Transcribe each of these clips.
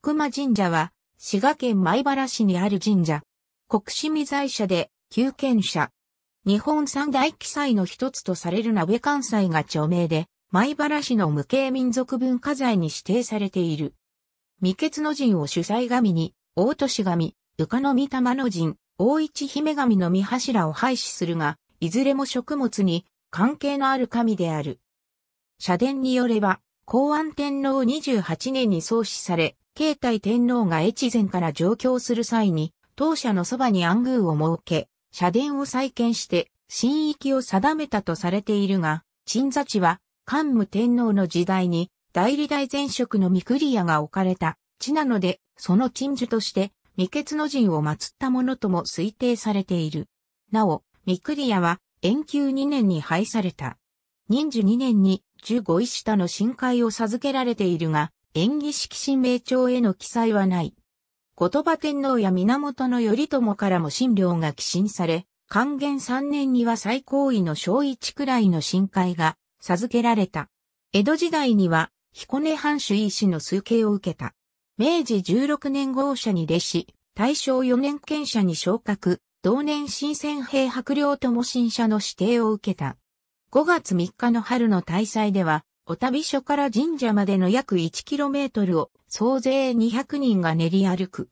宿間神社は、滋賀県米原市にある神社。国志未在社で、旧県社。日本三大記載の一つとされる鍋関西が著名で、米原市の無形民族文化財に指定されている。未決の神を主催神に、大年神、浮かの御玉の神、大一姫神の御柱を廃止するが、いずれも食物に関係のある神である。社殿によれば、公安天皇28年に創始され、慶太天皇が越前から上京する際に、当社のそばに安宮を設け、社殿を再建して、新域を定めたとされているが、鎮座地は、桓武天皇の時代に、代理大前職の御栗屋が置かれた地なので、その鎮守として、未決の陣を祀ったものとも推定されている。なお、御栗屋は、延久2年に廃された。忍寿2年に、十五一下の深海を授けられているが、演技式神明帳への記載はない。言葉天皇や源頼朝からも神領が寄進され、還元3年には最高位の小一くらいの深海が授けられた。江戸時代には彦根藩主医師の推計を受けた。明治16年号社に弟子、大正4年県社に昇格、同年新鮮兵白領とも新社の指定を受けた。5月3日の春の大祭では、お旅所から神社までの約 1km を総勢200人が練り歩く。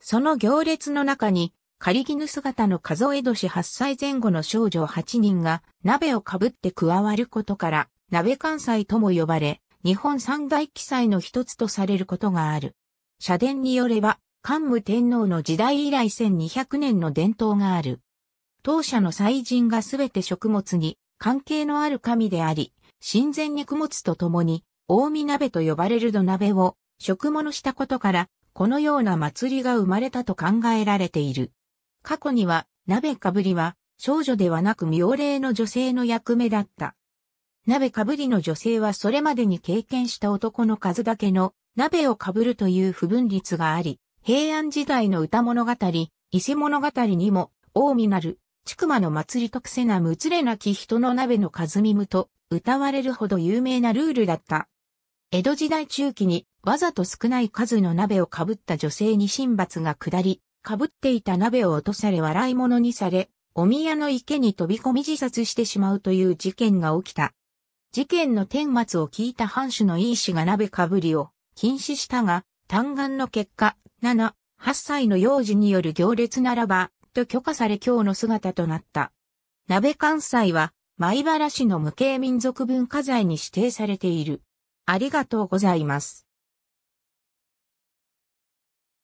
その行列の中に、仮絹姿の数え年8歳前後の少女8人が鍋をかぶって加わることから、鍋関西とも呼ばれ、日本三大記載の一つとされることがある。社殿によれば、桓武天皇の時代以来1200年の伝統がある。当社の祭神がすべて食物に関係のある神であり、神前肉物とともに、大見鍋と呼ばれる土鍋を食物したことから、このような祭りが生まれたと考えられている。過去には、鍋かぶりは、少女ではなく妙齢の女性の役目だった。鍋かぶりの女性はそれまでに経験した男の数だけの鍋をかぶるという不分率があり、平安時代の歌物語、伊勢物語にも、大見なるちくまの祭りとくせなむつれなき人の鍋のかずみむと、歌われるほど有名なルールだった。江戸時代中期に、わざと少ない数の鍋をかぶった女性に神罰が下り、かぶっていた鍋を落とされ笑い物にされ、お宮の池に飛び込み自殺してしまうという事件が起きた。事件の天末を聞いた藩主の医師が鍋かぶりを禁止したが、嘆願の結果、7、8歳の幼児による行列ならば、と許可され今日の姿となった。鍋関西は、米原市の無形民族文化財に指定されている。ありがとうございます。